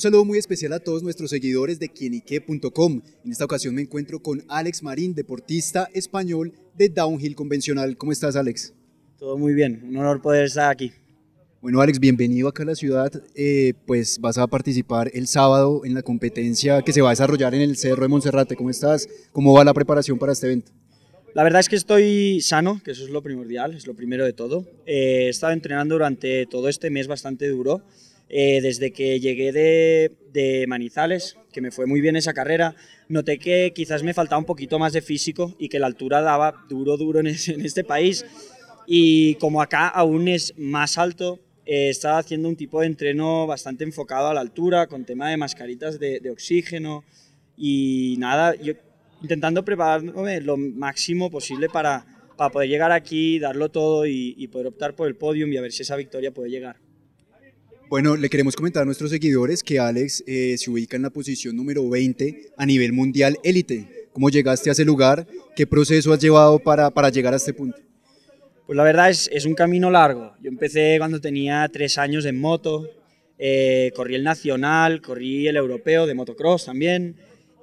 Un saludo muy especial a todos nuestros seguidores de quienique.com. En esta ocasión me encuentro con Alex Marín, deportista español de Downhill Convencional. ¿Cómo estás, Alex? Todo muy bien, un honor poder estar aquí. Bueno, Alex, bienvenido acá a la ciudad. Eh, pues vas a participar el sábado en la competencia que se va a desarrollar en el Cerro de Monserrate. ¿Cómo estás? ¿Cómo va la preparación para este evento? La verdad es que estoy sano, que eso es lo primordial, es lo primero de todo. Eh, he estado entrenando durante todo este mes bastante duro. Eh, desde que llegué de, Manizales, que me fue muy bien esa carrera, noté que quizás me faltaba un poquito más de físico y que la altura daba duro, duro en, este país. Y como acá aún es más alto, eh, estaba haciendo un tipo de entreno bastante enfocado a la altura, con tema de mascaritas de, oxígeno y nada, intentando prepararme lo máximo posible para, poder llegar aquí, darlo todo y, y poder optar por el podium y a ver si esa victoria puede llegar. Bueno, le queremos comentar a nuestros seguidores que Alex eh, se ubica en la posición número 20 a nivel mundial élite. ¿Cómo llegaste a ese lugar? ¿Qué proceso has llevado para, para llegar a este punto? Pues la verdad es, es un camino largo. Yo empecé cuando tenía tres años en moto, eh, corrí el nacional, corrí el europeo de motocross también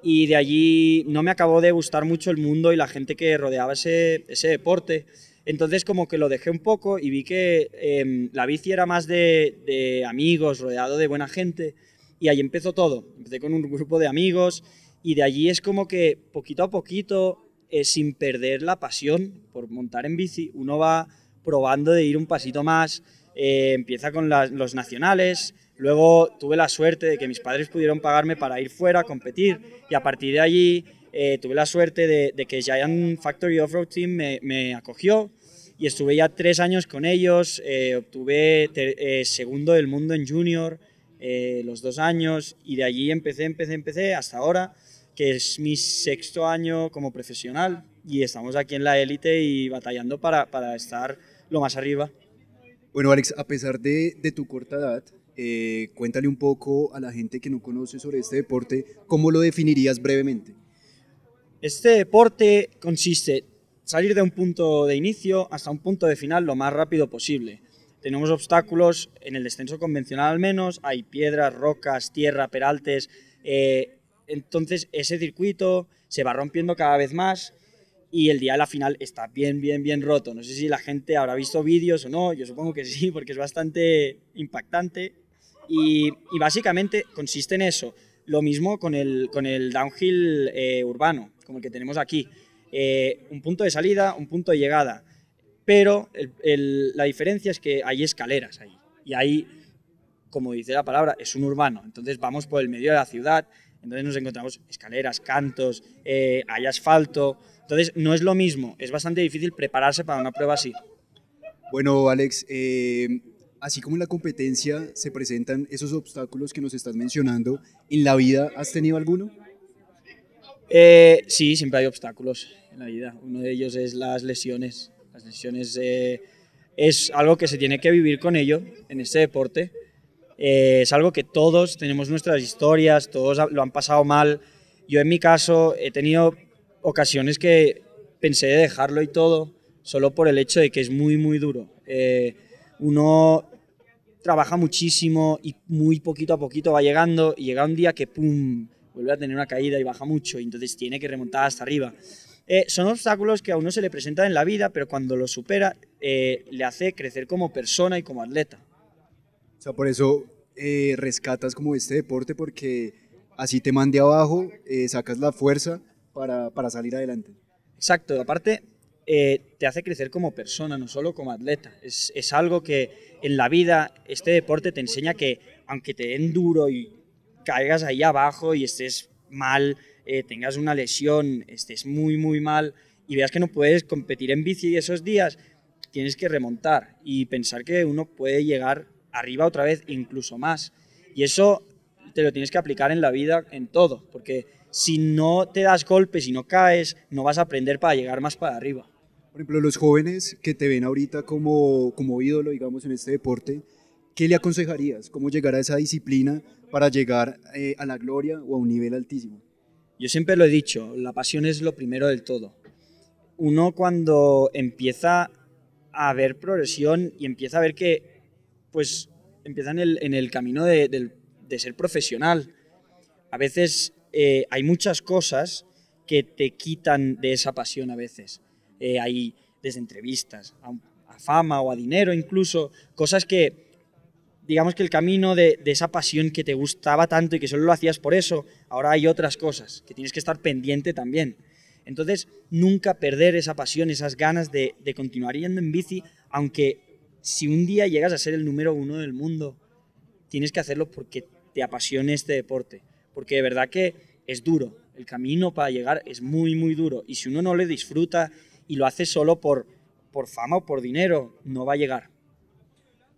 y de allí no me acabó de gustar mucho el mundo y la gente que rodeaba ese, ese deporte. Entonces como que lo dejé un poco y vi que em, la bici era más de, amigos, rodeado de buena gente. Y ahí empezó todo. Empecé con un grupo de amigos y de allí es como que poquito a poquito, eh, sin perder la pasión por montar en bici, uno va probando de ir un pasito más. Eh, empieza con los nacionales, luego tuve la suerte de que mis padres pudieron pagarme para ir fuera a competir y a partir de allí eh, tuve la suerte de, de, que Giant Factory Offroad Team me, acogió y estuve ya tres años con ellos, eh, obtuve eh, segundo del mundo en junior los dos años y de allí empecé, empecé, empecé hasta ahora, que es mi sexto año como profesional y estamos aquí en la élite y batallando para, para, estar lo más arriba. Bueno, Alex, a pesar de, de tu corta edad, cuéntale un poco a la gente que no conoce sobre este deporte, ¿cómo lo definirías brevemente? Este deporte consiste en salir de un punto de inicio hasta un punto de final lo más rápido posible. Tenemos obstáculos en el descenso convencional al menos, hay piedras, rocas, tierra, peraltes. Eh, entonces ese circuito se va rompiendo cada vez más y el día de la final está bien, bien, bien roto. No sé si la gente habrá visto vídeos o no, yo supongo que sí, porque es bastante impactante. Y, básicamente consiste en eso. Lo mismo con el, con el downhill eh, urbano como el que tenemos aquí. Eh, un punto de salida, un punto de llegada. Pero la diferencia es que hay escaleras ahí. Y ahí, como dice la palabra, es un urbano. Entonces vamos por el medio de la ciudad, entonces nos encontramos escaleras, cantos, eh, hay asfalto. Entonces no es lo mismo, es bastante difícil prepararse para una prueba así. Bueno, Alex, eh, así como en la competencia se presentan esos obstáculos que nos estás mencionando, ¿en la vida has tenido alguno? Eh, sí, siempre hay obstáculos en la vida. Uno de ellos es las lesiones. Las lesiones eh, es algo que se tiene que vivir con ello en este deporte. Eh, es algo que todos tenemos nuestras historias, todos lo han pasado mal. Yo en mi caso he tenido ocasiones que pensé dejarlo y todo, solo por el hecho de que es muy, muy duro. uno trabaja muchísimo y muy poquito a poquito va llegando y llega un día que, ¡pum!, vuelve a tener una caída y baja mucho, y entonces tiene que remontar hasta arriba. Eh, son obstáculos que a uno se le presentan en la vida, pero cuando los supera eh, le hace crecer como persona y como atleta. O sea, por eso eh, rescatas como este deporte, porque así te mande abajo, sacas la fuerza para, para, salir adelante. Exacto, aparte te hace crecer como persona, no solo como atleta. Es, es algo que en la vida este deporte te enseña que aunque te den duro y caigas ahí abajo y estés mal, eh, tengas una lesión, estés muy, muy mal y veas que no puedes competir en bici esos días, tienes que remontar y pensar que uno puede llegar arriba otra vez, incluso más. Y eso te lo tienes que aplicar en la vida, en todo, porque si no te das golpes y si no caes, no vas a aprender para llegar más para arriba. Por ejemplo, los jóvenes que te ven ahorita como, como ídolo, digamos, en este deporte, ¿qué le aconsejarías? ¿Cómo llegar a esa disciplina para llegar eh, a la gloria o a un nivel altísimo? Yo siempre lo he dicho, la pasión es lo primero del todo. Uno cuando empieza a ver progresión y empieza a ver que, pues, empieza en el, camino de, ser profesional. A veces eh, hay muchas cosas que te quitan de esa pasión a veces. Eh, hay desde entrevistas, a, fama o a dinero incluso, cosas que digamos que el camino de, esa pasión que te gustaba tanto y que solo lo hacías por eso, ahora hay otras cosas que tienes que estar pendiente también. Entonces, nunca perder esa pasión, esas ganas de, continuar yendo en bici, aunque si un día llegas a ser el número uno del mundo, tienes que hacerlo porque te apasione este deporte. Porque de verdad que es duro, el camino para llegar es muy, muy duro. Y si uno no le disfruta y lo hace solo por, por fama o por dinero, no va a llegar.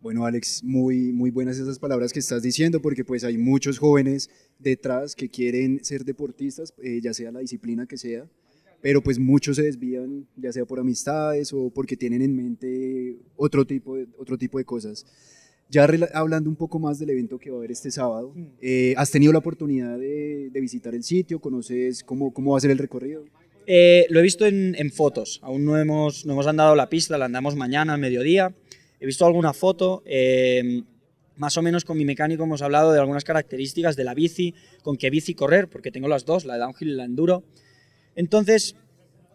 Bueno, Alex, muy, muy buenas esas palabras que estás diciendo, porque pues hay muchos jóvenes detrás que quieren ser deportistas, eh, ya sea la disciplina que sea, pero pues muchos se desvían, ya sea por amistades o porque tienen en mente otro tipo de, otro tipo de cosas. Ya hablando un poco más del evento que va a haber este sábado, mm. eh, ¿has tenido la oportunidad de, visitar el sitio? ¿Conoces cómo, cómo va a ser el recorrido? Eh, lo he visto en, en, fotos, aún no hemos, no hemos andado la pista, la andamos mañana, al mediodía. He visto alguna foto. Eh, más o menos con mi mecánico hemos hablado de algunas características de la bici, con qué bici correr, porque tengo las dos, la de downhill y la enduro. Entonces,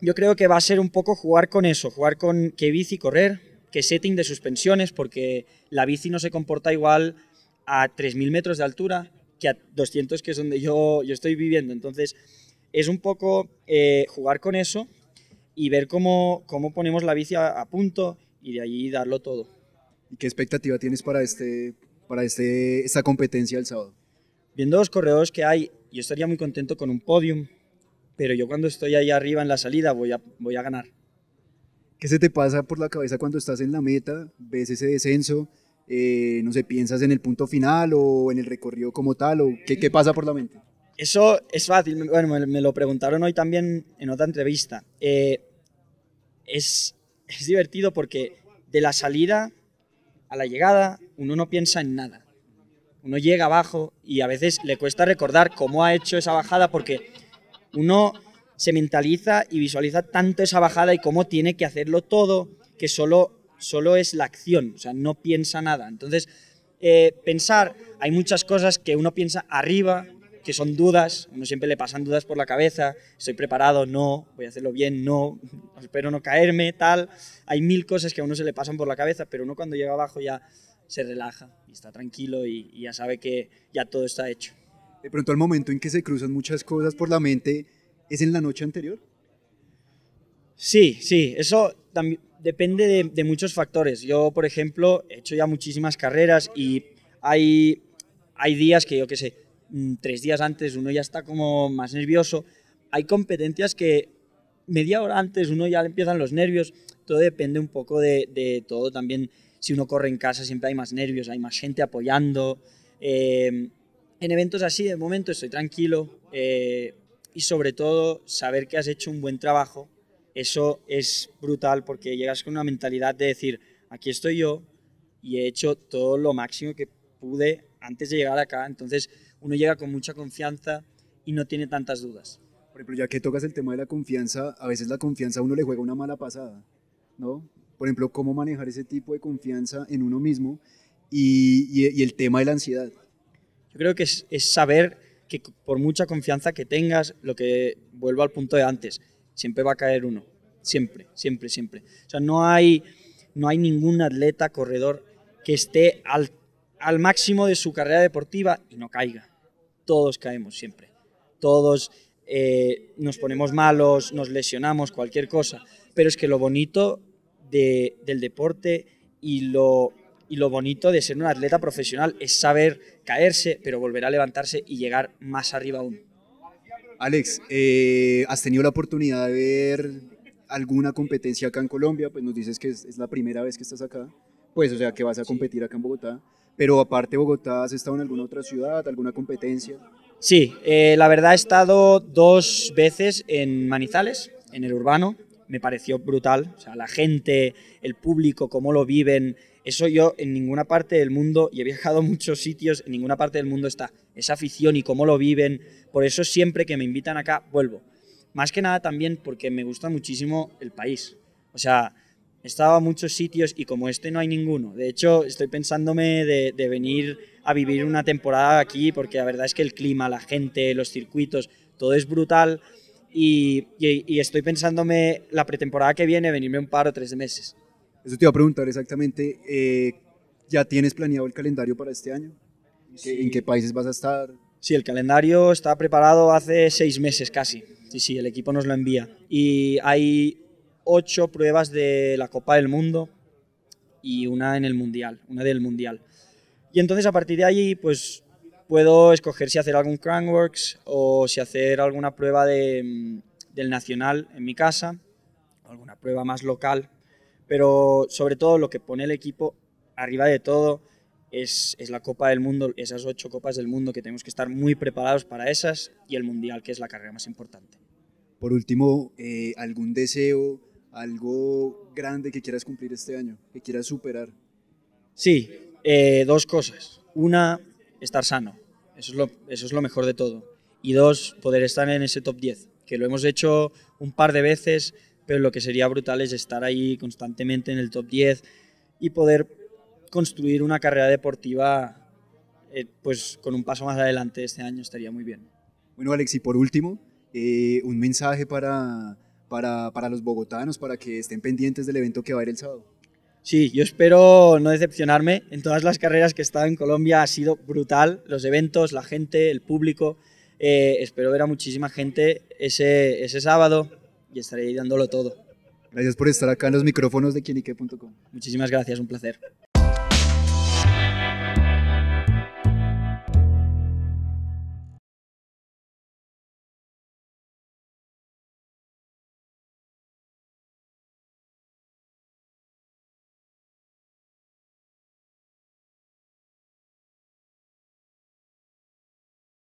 yo creo que va a ser un poco jugar con eso, jugar con qué bici correr, qué setting de suspensiones, porque la bici no se comporta igual a 3.000 metros de altura que a 200, que es donde yo, yo estoy viviendo. Entonces, es un poco eh, jugar con eso y ver cómo, cómo ponemos la bici a, a punto y de allí darlo todo qué expectativa tienes para, este, para este, esta competencia del sábado? Viendo los corredores que hay, yo estaría muy contento con un podium, pero yo cuando estoy ahí arriba en la salida voy a, voy a ganar. ¿Qué se te pasa por la cabeza cuando estás en la meta, ves ese descenso, eh, no sé, piensas en el punto final o en el recorrido como tal, o qué, qué pasa por la mente? Eso es fácil, bueno, me, lo preguntaron hoy también en otra entrevista. Eh, es, es divertido porque de la salida a la llegada uno no piensa en nada. Uno llega abajo y a veces le cuesta recordar cómo ha hecho esa bajada porque uno se mentaliza y visualiza tanto esa bajada y cómo tiene que hacerlo todo que solo, es la acción, o sea, no piensa nada. Entonces, eh, pensar, hay muchas cosas que uno piensa arriba, que son dudas, uno siempre le pasan dudas por la cabeza, estoy preparado, no, voy a hacerlo bien, no, espero no caerme, tal. Hay mil cosas que a uno se le pasan por la cabeza, pero uno cuando llega abajo ya se relaja y está tranquilo y, ya sabe que ya todo está hecho. De pronto el momento en que se cruzan muchas cosas por la mente es en la noche anterior. Sí, sí, eso también depende de, muchos factores. Yo, por ejemplo, he hecho ya muchísimas carreras y hay, hay días que yo qué sé, Mm, tres días antes uno ya está como más nervioso. Hay competencias que media hora antes uno ya empiezan los nervios. Todo depende un poco de, todo también. Si uno corre en casa siempre hay más nervios, hay más gente apoyando. Em, en eventos así, de momento estoy tranquilo eh, y sobre todo saber que has hecho un buen trabajo. Eso es brutal porque llegas con una mentalidad de decir, aquí estoy yo y he hecho todo lo máximo que pude antes de llegar acá. Entonces, uno llega con mucha confianza y no tiene tantas dudas. Por ejemplo, ya que tocas el tema de la confianza, a veces la confianza a uno le juega una mala pasada, ¿no? Por ejemplo, cómo manejar ese tipo de confianza en uno mismo y, el tema de la ansiedad. Yo creo que es, saber que por mucha confianza que tengas, lo que vuelvo al punto de antes, siempre va a caer uno. Siempre, siempre, siempre. O sea, no hay, no hay ningún atleta, corredor que esté al máximo de su carrera deportiva y no caiga todos caemos siempre. Todos eh, nos ponemos malos, nos lesionamos, cualquier cosa. Pero es que lo bonito del deporte y lo, bonito de ser un atleta profesional es saber caerse, pero volver a levantarse y llegar más arriba aún. Alex, eh, ¿has tenido la oportunidad de ver alguna competencia acá en Colombia? Pues nos dices que es, la primera vez que estás acá. Pues, o sea, que vas a competir acá en Bogotá pero aparte Bogotá, ¿has estado en alguna otra ciudad, alguna competencia? Sí, eh, la verdad he estado dos veces en Manizales, en el urbano, me pareció brutal, o sea, la gente, el público, cómo lo viven, eso yo en ninguna parte del mundo, y he viajado a muchos sitios, en ninguna parte del mundo está esa afición y cómo lo viven, por eso siempre que me invitan acá vuelvo. Más que nada también porque me gusta muchísimo el país, o sea, He estado a muchos sitios y como este no hay ninguno. De hecho, estoy pensándome de, venir a vivir una temporada aquí porque la verdad es que el clima, la gente, los circuitos, todo es brutal. Y, estoy pensándome la pretemporada que viene venirme un par o tres meses. Eso te iba a preguntar exactamente. Eh, ¿Ya tienes planeado el calendario para este año? ¿En, qué, ¿En qué países vas a estar? Sí, el calendario está preparado hace seis meses casi. Sí, sí, el equipo nos lo envía. Y hay ocho pruebas de la Copa del Mundo y una en el Mundial, una del Mundial. Y entonces a partir de allí, pues puedo escoger si hacer algún crankworks o si hacer alguna prueba de, mm, del Nacional en mi casa, alguna prueba más local, pero sobre todo lo que pone el equipo arriba de todo es, es, la Copa del Mundo, esas ocho Copas del Mundo que tenemos que estar muy preparados para esas y el Mundial, que es la carrera más importante. Por último, eh, ¿algún deseo algo grande que quieras cumplir este año, que quieras superar. Sí, eh, dos cosas. Una, estar sano. Eso es, lo, eso es lo mejor de todo. Y dos, poder estar en ese top 10, que lo hemos hecho un par de veces, pero lo que sería brutal es estar ahí constantemente en el top 10 y poder construir una carrera deportiva eh, pues con un paso más adelante este año estaría muy bien. Bueno, Alex, y por último, eh, un mensaje para para, para los bogotanos, para que estén pendientes del evento que va a ir el sábado. Sí, yo espero no decepcionarme. En todas las carreras que he estado en Colombia ha sido brutal. Los eventos, la gente, el público. Eh, espero ver a muchísima gente ese, ese sábado y estaré dándolo todo. Gracias por estar acá en los micrófonos de quienique.com. Muchísimas gracias, un placer.